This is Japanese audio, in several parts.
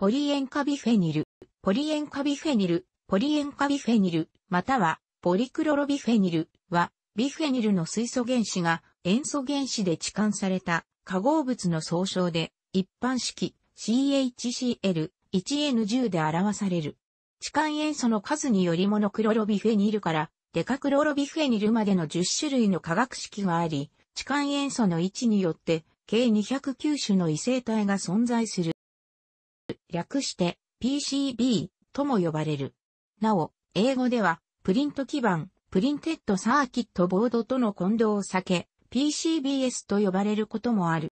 ポリ塩化ビフェニル、ポリ塩化ビフェニル、ポリ塩化ビフェニル、またはポリクロロビフェニルは、ビフェニルの水素原子が塩素原子で置換された化合物の総称で、一般式 CHCl1N10 で表される。置換塩素の数によりモノクロロビフェニルからデカクロロビフェニルまでの10種類の化学式があり、置換塩素の位置によって計209種の異性体が存在する。略して PCB とも呼ばれる。なお、英語では、プリント基板、プリンテッドサーキットボードとの混同を避け、PCBS と呼ばれることもある。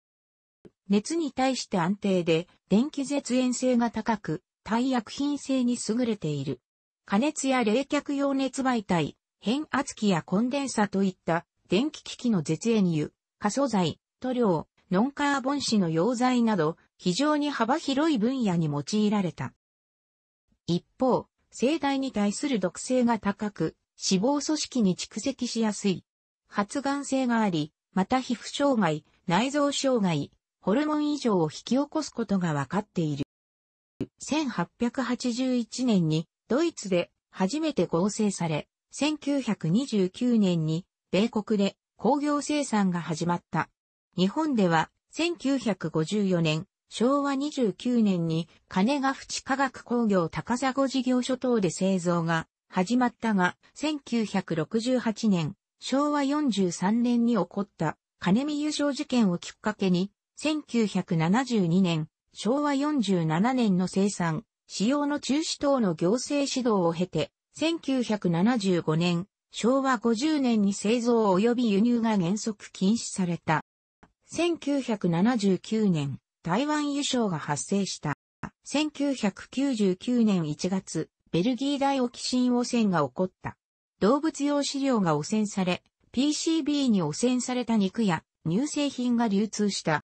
熱に対して安定で、電気絶縁性が高く、耐薬品性に優れている。加熱や冷却用熱媒体、変圧器やコンデンサといった電気機器の絶縁油、過素材、塗料、ノンカーボン紙の溶剤など、非常に幅広い分野に用いられた。一方、生体に対する毒性が高く、脂肪組織に蓄積しやすい。発がん性があり、また皮膚障害、内臓障害、ホルモン異常を引き起こすことが分かっている。1881年にドイツで初めて合成され、1929年に米国で工業生産が始まった。日本では1954年昭和29年に金ヶ淵科学工業高砂事業所等で製造が始まったが、1968年、昭和43年に起こった金見優勝事件をきっかけに、1972年、昭和47年の生産、使用の中止等の行政指導を経て、1975年、昭和50年に製造及び輸入が原則禁止された。1979年、台湾輸送が発生した。1999年1月、ベルギー大沖新汚染が起こった。動物用飼料が汚染され、PCB に汚染された肉や乳製品が流通した。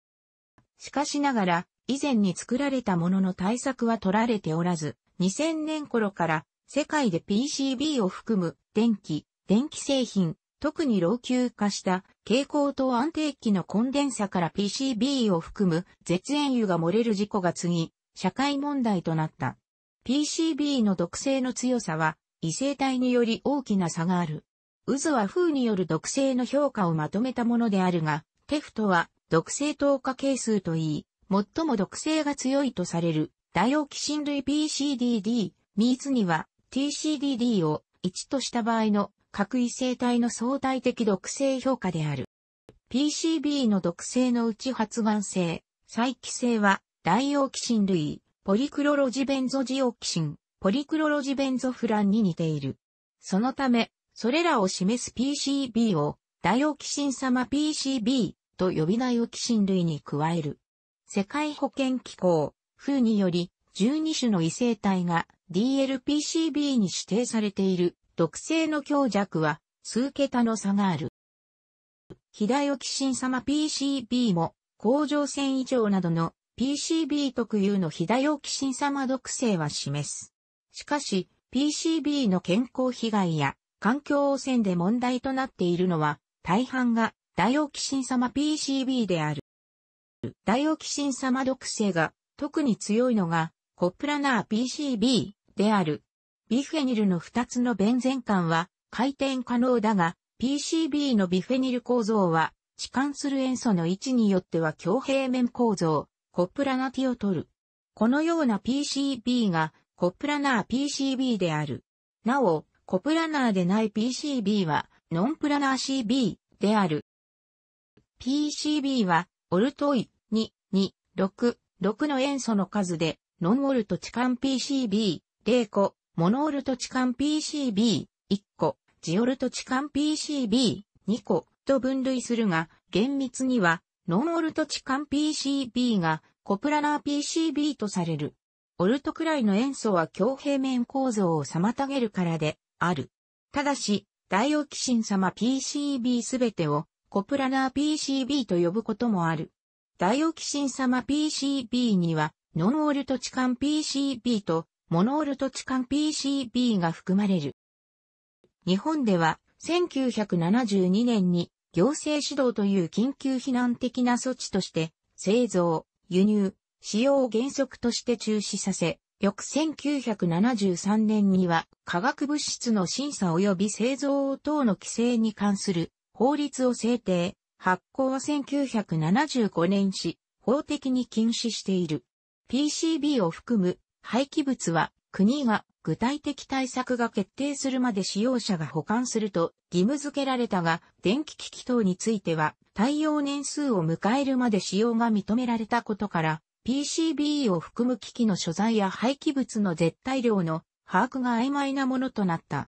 しかしながら、以前に作られたものの対策は取られておらず、2000年頃から世界で PCB を含む電気、電気製品、特に老朽化した蛍光灯安定器のコンデンサから PCB を含む絶縁油が漏れる事故が次、社会問題となった。PCB の毒性の強さは異性体により大きな差がある。渦は風による毒性の評価をまとめたものであるが、テフトは毒性透過係数といい、最も毒性が強いとされる、ダイオキシン類 PCDD、ミーツには TCDD を1とした場合の各異性体の相対的毒性評価である。PCB の毒性のうち発がん性、再帰性は、ダイオキシン類、ポリクロロジベンゾジオキシン、ポリクロロジベンゾフランに似ている。そのため、それらを示す PCB を、ダイオキシン様 PCB と呼びダイオキシン類に加える。世界保健機構、風により、12種の異性体が DLPCB に指定されている毒性の強弱は数桁の差がある。左オキシン様 PCB も、甲状腺異常などの PCB 特有の左オキシン様毒性は示す。しかし、PCB の健康被害や環境汚染で問題となっているのは、大半がダイオキシン様 PCB である。ダイオキシン様毒性が特に強いのがコプラナー PCB であるビフェニルの2つのベンゼン管は回転可能だが、PCB のビフェニル構造は、置換する塩素の位置によっては強平面構造、コップラナティを取る。このような PCB が、コップラナー PCB である。なお、コプラナーでない PCB は、ノンプラナー CB である。PCB は、オルトイ2、2、6、6の塩素の数で、ノンオルト置換 PCB、0個、モノールトチカン PCB1 個、ジオルトチカン PCB2 個と分類するが、厳密にはノンオルトチカン PCB がコプラナー PCB とされる。オルトくらいの塩素は強平面構造を妨げるからである。ただし、ダイオキシン様 PCB すべてをコプラナー PCB と呼ぶこともある。ダイオキシン様 PCB にはノンオルトチカン PCB とモノール土地換 PCB が含まれる。日本では1972年に行政指導という緊急避難的な措置として製造、輸入、使用を原則として中止させ、翌1973年には化学物質の審査及び製造等の規制に関する法律を制定、発行は1975年し、法的に禁止している。PCB を含む廃棄物は国が具体的対策が決定するまで使用者が保管すると義務付けられたが、電気機器等については、対応年数を迎えるまで使用が認められたことから、PCB を含む機器の所在や廃棄物の絶対量の把握が曖昧なものとなった。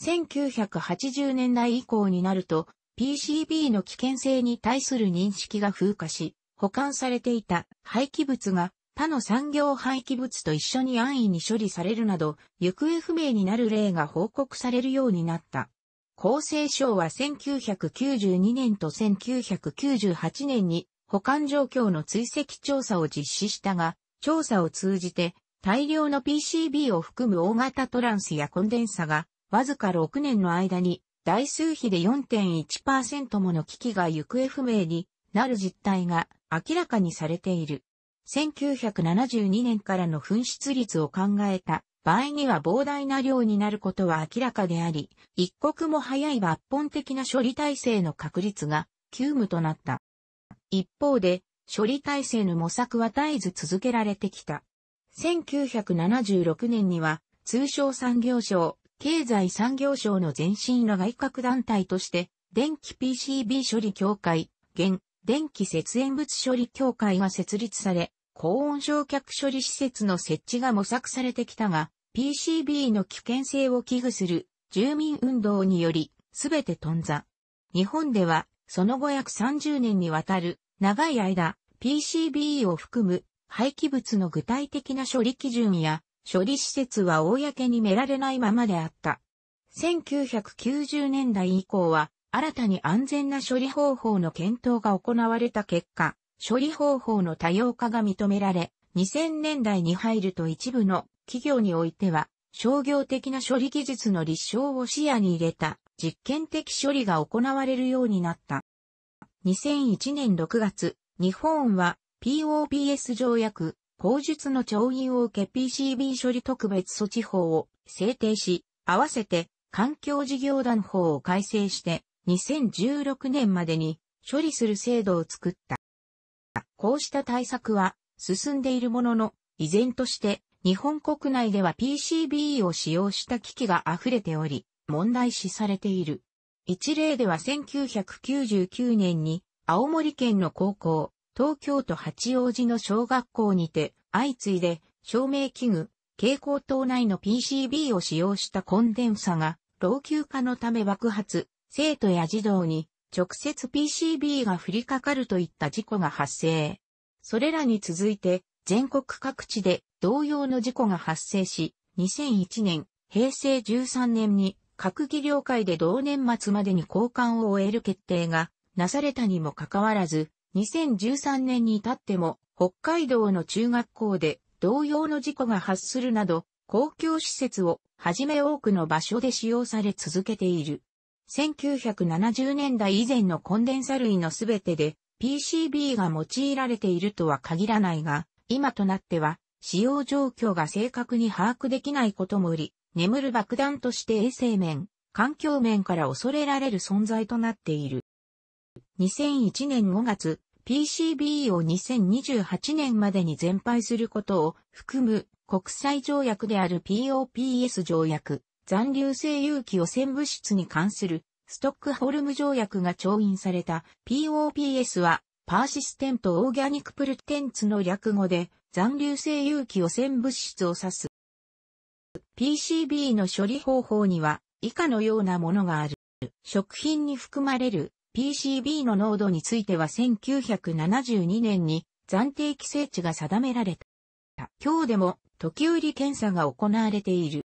1980年代以降になると、PCB の危険性に対する認識が風化し、保管されていた廃棄物が他の産業廃棄物と一緒に安易に処理されるなど、行方不明になる例が報告されるようになった。厚生省は1992年と1998年に保管状況の追跡調査を実施したが、調査を通じて大量の PCB を含む大型トランスやコンデンサが、わずか6年の間に台数比で4.1%もの機器が行方不明になる実態が明らかにされている。1972年からの紛失率を考えた場合には膨大な量になることは明らかであり、一刻も早い抜本的な処理体制の確立が急務となった。一方で、処理体制の模索は絶えず続けられてきた。1976年には、通商産業省、経済産業省の前身の外郭団体として、電気 PCB 処理協会、現、電気節煙物処理協会が設立され、高温焼却処理施設の設置が模索されてきたが、PCB の危険性を危惧する住民運動により、すべて頓挫。日本では、その後約30年にわたる、長い間、PCB を含む廃棄物の具体的な処理基準や、処理施設は公に見られないままであった。1990年代以降は、新たに安全な処理方法の検討が行われた結果、処理方法の多様化が認められ、2000年代に入ると一部の企業においては、商業的な処理技術の立証を視野に入れた実験的処理が行われるようになった。2001年6月、日本は POPS 条約、口述の調印を受け PCB 処理特別措置法を制定し、合わせて環境事業団法を改正して2016年までに処理する制度を作った。こうした対策は進んでいるものの、依然として日本国内では PCB を使用した機器が溢れており、問題視されている。一例では1999年に青森県の高校、東京都八王子の小学校にて相次いで照明器具、蛍光灯内の PCB を使用したコンデンサが老朽化のため爆発、生徒や児童に直接 PCB が降りかかるといった事故が発生。それらに続いて全国各地で同様の事故が発生し、2001年、平成13年に閣議了解で同年末までに交換を終える決定がなされたにもかかわらず、2013年に至っても北海道の中学校で同様の事故が発するなど、公共施設をはじめ多くの場所で使用され続けている。1970年代以前のコンデンサ類のすべてで PCB が用いられているとは限らないが、今となっては使用状況が正確に把握できないこともおり、眠る爆弾として衛生面、環境面から恐れられる存在となっている。2001年5月、PCB を2028年までに全廃することを含む国際条約である POPS 条約残留性有機汚染物質に関するストックホルム条約が調印された POPS はパーシステントオーギャニックプルテンツの略語で残留性有機汚染物質を指す。PCB の処理方法には以下のようなものがある。食品に含まれる PCB の濃度については1972年に暫定規制値が定められた。今日でも時折検査が行われている。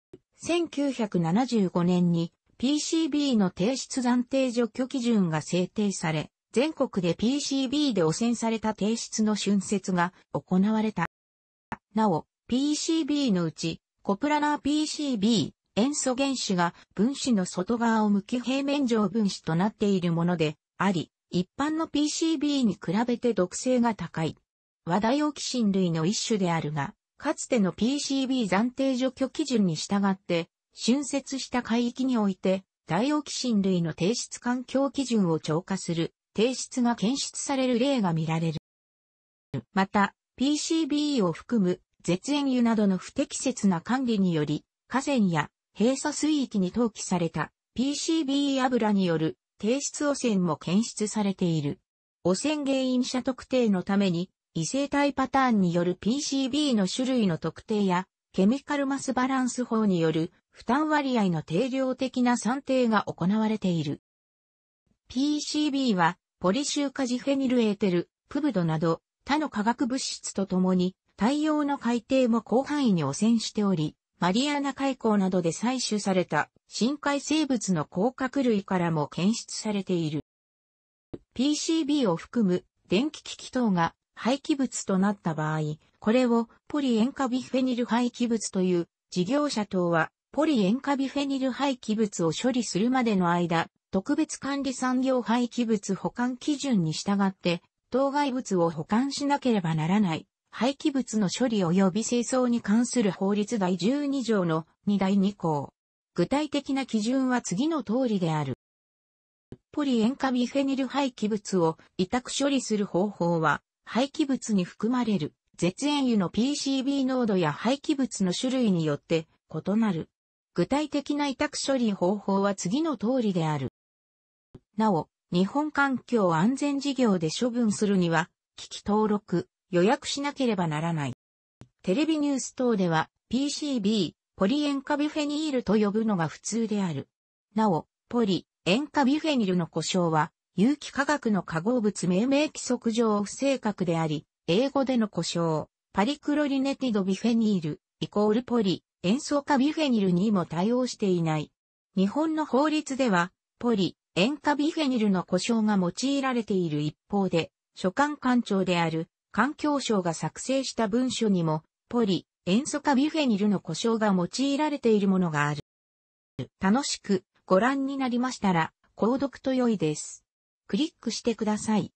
1975年に PCB の提出暫定除去基準が制定され、全国で PCB で汚染された提出の春節が行われた。なお、PCB のうち、コプラナー PCB、塩素原子が分子の外側を向き平面上分子となっているものであり、一般の PCB に比べて毒性が高い。和ダイオ神類の一種であるが、かつての PCB 暫定除去基準に従って、浚渫した海域において、大オキシン類の提出環境基準を超過する、提出が検出される例が見られる。また、PCB を含む絶縁油などの不適切な管理により、河川や閉鎖水域に投棄された PCB 油による提出汚染も検出されている。汚染原因者特定のために異性体パターンによる PCB の種類の特定や、ケミカルマスバランス法による負担割合の定量的な算定が行われている。PCB は、ポリシューカジフェニルエーテル、プブドなど、他の化学物質とともに、対応の海底も広範囲に汚染しており、マリアナ海溝などで採取された深海生物の甲殻類からも検出されている。PCB を含む電気機器等が廃棄物となった場合、これをポリ塩化ビフェニル廃棄物という事業者等はポリ塩化ビフェニル廃棄物を処理するまでの間、特別管理産業廃棄物保管基準に従って、当該物を保管しなければならない廃棄物の処理及び清掃に関する法律第12条の2第2項。具体的な基準は次の通りである。ポリ塩化ビフェニル廃棄物を委託処理する方法は、廃棄物に含まれる絶縁油の PCB 濃度や廃棄物の種類によって異なる。具体的な委託処理方法は次の通りである。なお、日本環境安全事業で処分するには、機器登録、予約しなければならない。テレビニュース等では PCB、ポリ塩化ビフェニールと呼ぶのが普通である。なお、ポリ、塩化ビフェニルの故障は有機化学の化合物命名規則上不正確であり、英語での故障、パリクロリネティドビフェニール、イコールポリ、塩素化ビフェニルにも対応していない。日本の法律では、ポリ、塩化ビフェニルの故障が用いられている一方で、所管官庁である環境省が作成した文書にも、ポリ、塩素化ビフェニルの故障が用いられているものがある。楽しくご覧になりましたら、購読と良いです。クリックしてください。